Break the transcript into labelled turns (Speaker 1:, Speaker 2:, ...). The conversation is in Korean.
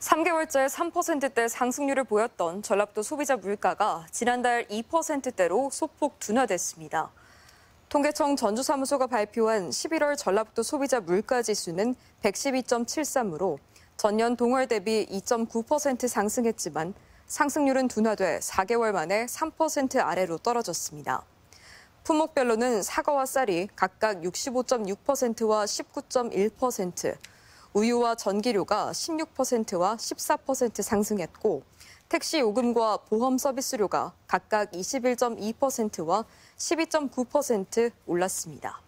Speaker 1: 3개월째 3%대 상승률을 보였던 전라북도 소비자 물가가 지난달 2%대로 소폭 둔화됐습니다. 통계청 전주사무소가 발표한 11월 전라북도 소비자 물가 지수는 112.73으로 전년 동월 대비 2.9% 상승했지만 상승률은 둔화돼 4개월 만에 3% 아래로 떨어졌습니다. 품목별로는 사과와 쌀이 각각 65.6%와 19.1%, 우유와 전기료가 16%와 14% 상승했고 택시 요금과 보험 서비스료가 각각 21.2%와 12.9% 올랐습니다.